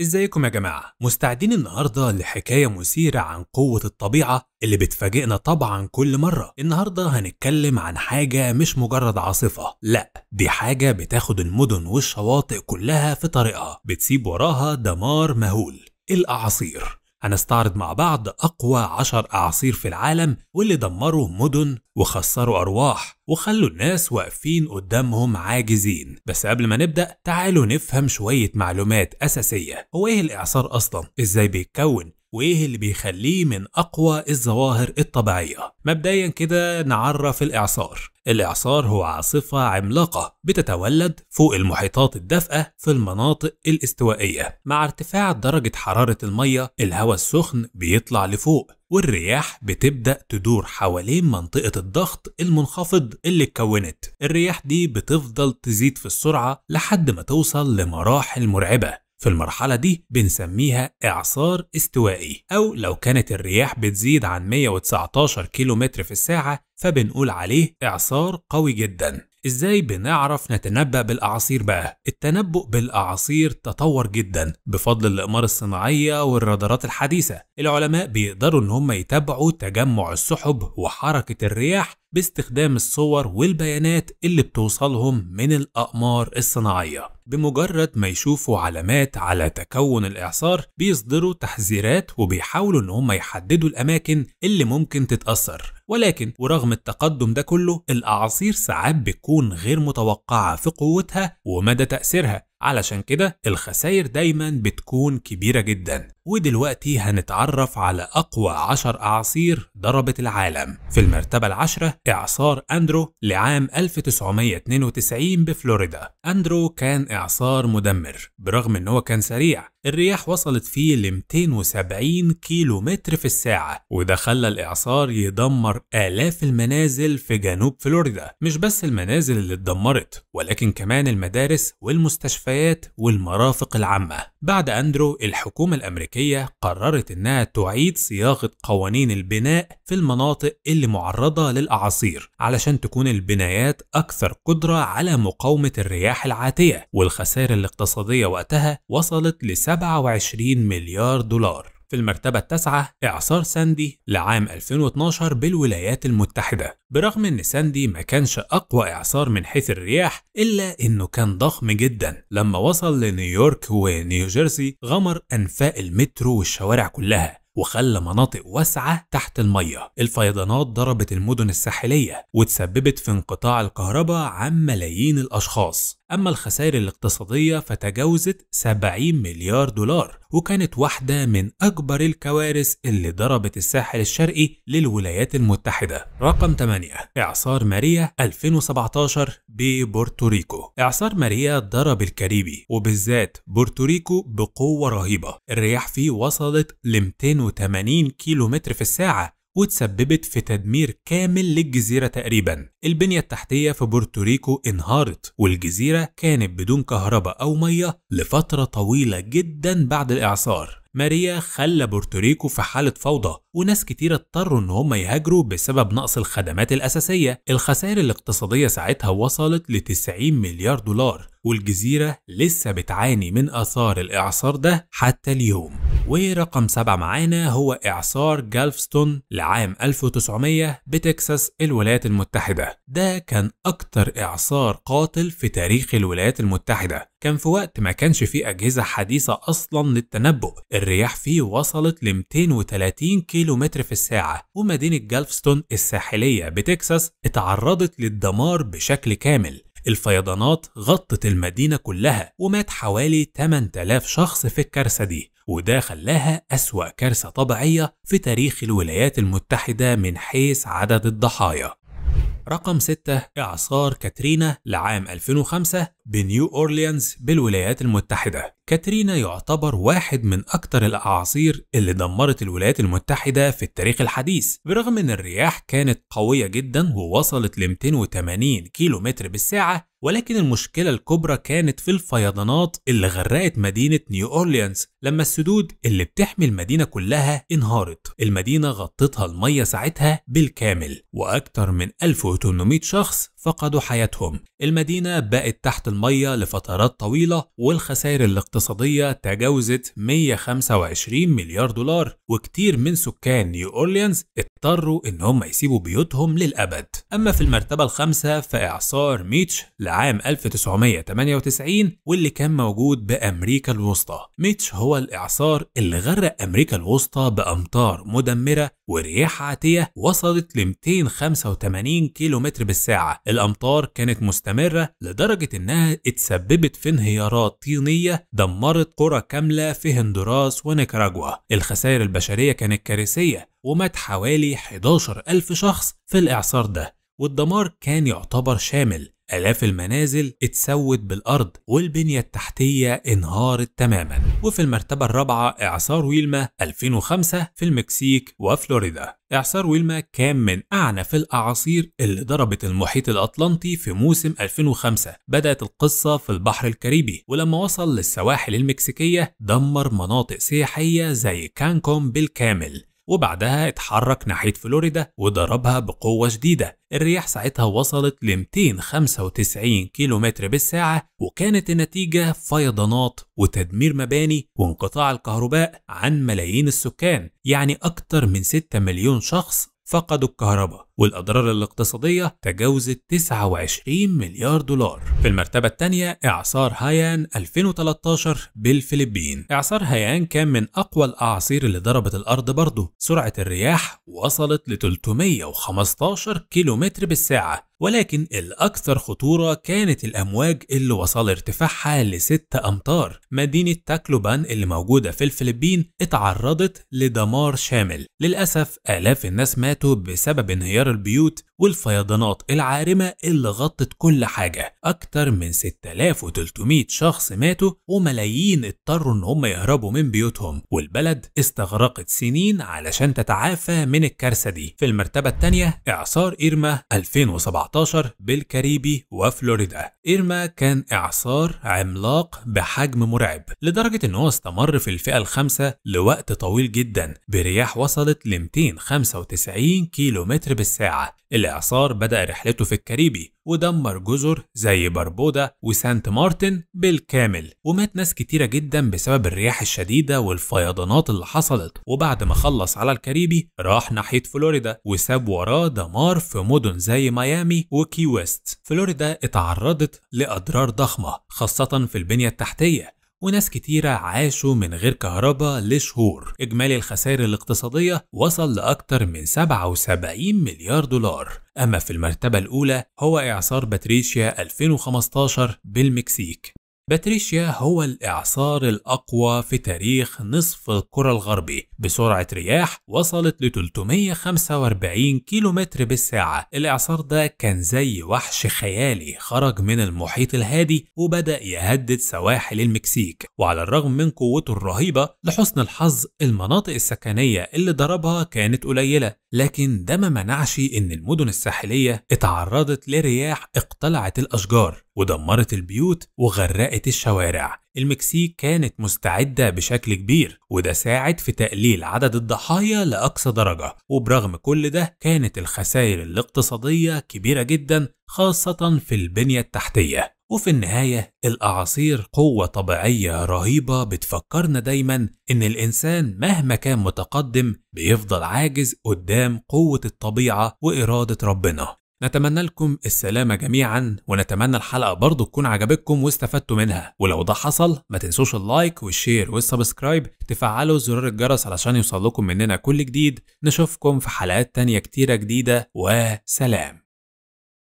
ازيكم يا جماعة؟ مستعدين النهاردة لحكاية مثيرة عن قوة الطبيعة اللي بتفاجئنا طبعا كل مرة النهاردة هنتكلم عن حاجة مش مجرد عاصفة لا دي حاجة بتاخد المدن والشواطئ كلها في طريقها بتسيب وراها دمار مهول الأعاصير هنستعرض مع بعض أقوى عشر أعاصير في العالم واللي دمروا مدن وخسروا أرواح وخلوا الناس واقفين قدامهم عاجزين بس قبل ما نبدأ تعالوا نفهم شوية معلومات أساسية هو إيه الإعصار أصلا؟ إزاي بيتكون؟ وإيه اللي بيخليه من أقوى الظواهر الطبيعية مبدئيا كده نعرف الإعصار الإعصار هو عاصفة عملاقة بتتولد فوق المحيطات الدافئة في المناطق الاستوائية مع ارتفاع درجة حرارة المية الهواء السخن بيطلع لفوق والرياح بتبدأ تدور حوالين منطقة الضغط المنخفض اللي اتكونت الرياح دي بتفضل تزيد في السرعة لحد ما توصل لمراحل مرعبة في المرحلة دي بنسميها إعصار استوائي أو لو كانت الرياح بتزيد عن 119 كيلومتر في الساعة فبنقول عليه إعصار قوي جدا ازاي بنعرف نتنبأ بالاعاصير بقى؟ التنبؤ بالاعاصير تطور جدا بفضل الاقمار الصناعيه والرادارات الحديثه، العلماء بيقدروا ان هم يتابعوا تجمع السحب وحركه الرياح باستخدام الصور والبيانات اللي بتوصلهم من الأقمار الصناعية بمجرد ما يشوفوا علامات على تكون الإعصار بيصدروا تحذيرات وبيحاولوا إن هم يحددوا الأماكن اللي ممكن تتأثر ولكن ورغم التقدم ده كله الأعاصير ساعات بتكون غير متوقعة في قوتها ومدى تأثيرها علشان كده الخسائر دايما بتكون كبيرة جدا ودلوقتي هنتعرف على أقوى عشر أعاصير ضربت العالم في المرتبة العشرة إعصار أندرو لعام 1992 بفلوريدا أندرو كان إعصار مدمر برغم أنه كان سريع الرياح وصلت فيه ل 270 كيلو متر في الساعة وده خلى الإعصار يدمر آلاف المنازل في جنوب فلوريدا مش بس المنازل اللي اتدمرت ولكن كمان المدارس والمستشفيات المستشفيات والمرافق العامة بعد أندرو الحكومة الأمريكية قررت أنها تعيد صياغة قوانين البناء في المناطق اللي معرضة للأعاصير علشان تكون البنايات أكثر قدرة على مقاومة الرياح العاتية والخسائر الاقتصادية وقتها وصلت ل 27 مليار دولار في المرتبة التاسعة إعصار ساندي لعام 2012 بالولايات المتحدة برغم إن ساندي ما كانش أقوى إعصار من حيث الرياح إلا إنه كان ضخم جدا لما وصل لنيويورك ونيوجيرسي غمر أنفاق المترو والشوارع كلها وخلى مناطق واسعة تحت المية الفيضانات ضربت المدن الساحلية وتسببت في انقطاع الكهرباء عن ملايين الأشخاص أما الخسائر الاقتصادية فتجاوزت 70 مليار دولار وكانت واحدة من أكبر الكوارث اللي ضربت الساحل الشرقي للولايات المتحدة رقم 8 إعصار ماريا 2017 ببورتوريكو إعصار ماريا ضرب الكاريبي وبالذات بورتوريكو بقوة رهيبة الرياح فيه وصلت ل 280 كيلو متر في الساعة وتسببت في تدمير كامل للجزيرة تقريبا البنية التحتية في بورتوريكو انهارت والجزيرة كانت بدون كهرباء أو مية لفترة طويلة جدا بعد الإعصار ماريا خلى بورتوريكو في حالة فوضى وناس كتير اضطروا ان هم يهاجروا بسبب نقص الخدمات الأساسية الخسائر الاقتصادية ساعتها وصلت ل 90 مليار دولار والجزيرة لسه بتعاني من آثار الإعصار ده حتى اليوم ورقم سبعة معانا هو إعصار جالفستون لعام 1900 بتكساس الولايات المتحدة ده كان أكتر إعصار قاتل في تاريخ الولايات المتحدة كان في وقت ما كانش فيه أجهزة حديثة أصلا للتنبؤ الرياح فيه وصلت ل 230 كيلو متر في الساعة ومدينة جالفستون الساحلية بتكساس اتعرضت للدمار بشكل كامل الفيضانات غطت المدينة كلها ومات حوالي 8000 شخص في الكارثة دي وده خلاها أسوأ كارثة طبيعية في تاريخ الولايات المتحدة من حيث عدد الضحايا رقم 6 إعصار كاترينا لعام 2005 بنيو أورليانز بالولايات المتحدة كاترينا يعتبر واحد من أكتر الأعاصير اللي دمرت الولايات المتحدة في التاريخ الحديث برغم أن الرياح كانت قوية جدا ووصلت ل 280 كيلو متر بالساعة ولكن المشكلة الكبرى كانت في الفيضانات اللي غرقت مدينة نيو أورليانز لما السدود اللي بتحمي المدينة كلها انهارت المدينة غطتها المية ساعتها بالكامل وأكتر من 1800 شخص فقدوا حياتهم المدينة بقت تحت المية لفترات طويلة والخسائر اللي اقتصادية تجاوزت 125 مليار دولار وكتير من سكان نيو أورليانز اضطروا إن هم يسيبوا بيوتهم للأبد أما في المرتبة الخامسة فإعصار ميتش لعام 1998 واللي كان موجود بأمريكا الوسطى ميتش هو الإعصار اللي غرق أمريكا الوسطى بأمطار مدمرة ورياح عاتية وصلت ل 285 كم بالساعة الأمطار كانت مستمرة لدرجة إنها اتسببت في انهيارات طينية دمرت قرى كاملة في هندوراس ونيكاراجوا الخسائر البشرية كانت كارثية ومات حوالي 11 ألف شخص في الإعصار ده والدمار كان يعتبر شامل آلاف المنازل اتسوت بالأرض والبنية التحتية انهارت تماما وفي المرتبة الرابعة إعصار ويلما 2005 في المكسيك وفلوريدا إعصار ويلما كان من أعنف الأعاصير اللي ضربت المحيط الأطلنطي في موسم 2005 بدأت القصة في البحر الكاريبي ولما وصل للسواحل المكسيكية دمر مناطق سياحية زي كانكون بالكامل وبعدها اتحرك ناحية فلوريدا وضربها بقوة شديدة الرياح ساعتها وصلت ل 295 كيلومتر بالساعة وكانت النتيجة فيضانات وتدمير مباني وانقطاع الكهرباء عن ملايين السكان يعني أكتر من 6 مليون شخص فقدوا الكهرباء والأضرار الاقتصادية تجاوزت 29 مليار دولار. في المرتبة الثانية إعصار هايان 2013 بالفلبين. إعصار هايان كان من أقوى الأعاصير اللي ضربت الأرض برضه. سرعة الرياح وصلت ل 315 كيلومتر بالساعة ولكن الأكثر خطورة كانت الأمواج اللي وصل ارتفاعها لستة أمتار مدينة تاكلوبان اللي موجودة في الفلبين اتعرضت لدمار شامل للأسف آلاف الناس ماتوا بسبب انهيار غير البيوت والفيضانات العارمة اللي غطت كل حاجة أكتر من 6300 شخص ماتوا وملايين اضطروا إن هم يهربوا من بيوتهم والبلد استغرقت سنين علشان تتعافى من الكارثة دي في المرتبة الثانية إعصار إيرما 2017 بالكاريبي وفلوريدا إيرما كان إعصار عملاق بحجم مرعب لدرجة إن هو استمر في الفئة الخامسة لوقت طويل جدا برياح وصلت ل 295 كيلومتر بالساعة الإعصار بدأ رحلته في الكاريبي ودمر جزر زي بربودا وسانت مارتن بالكامل ومات ناس كتيرة جدا بسبب الرياح الشديدة والفيضانات اللي حصلت وبعد ما خلص على الكاريبي راح ناحية فلوريدا وساب وراه دمار في مدن زي ميامي وكي ويست فلوريدا اتعرضت لأضرار ضخمة خاصة في البنية التحتية وناس كتيرة عاشوا من غير كهرباء لشهور إجمالي الخسائر الاقتصادية وصل لأكتر من 77 مليار دولار أما في المرتبة الأولى هو إعصار باتريشيا 2015 بالمكسيك باتريشيا هو الإعصار الأقوى في تاريخ نصف الكرة الغربي بسرعة رياح وصلت ل 345 كيلومتر بالساعة الإعصار ده كان زي وحش خيالي خرج من المحيط الهادي وبدأ يهدد سواحل المكسيك وعلى الرغم من قوته الرهيبة لحسن الحظ المناطق السكنية اللي ضربها كانت قليلة لكن ده ما منعش إن المدن الساحلية اتعرضت لرياح اقتلعت الأشجار ودمرت البيوت وغرقت الشوارع المكسيك كانت مستعدة بشكل كبير وده ساعد في تقليل عدد الضحايا لأقصى درجة وبرغم كل ده كانت الخسائر الاقتصادية كبيرة جدا خاصة في البنية التحتية وفي النهاية الأعاصير قوة طبيعية رهيبة بتفكرنا دايما إن الإنسان مهما كان متقدم بيفضل عاجز قدام قوة الطبيعة وإرادة ربنا نتمنى لكم السلامة جميعا ونتمنى الحلقة برضو تكون عجبتكم واستفدتوا منها ولو ده حصل ما تنسوش اللايك والشير والسبسكرايب تفعلوا زرار الجرس علشان يوصلكم مننا كل جديد نشوفكم في حلقات تانية كتيرة جديدة وسلام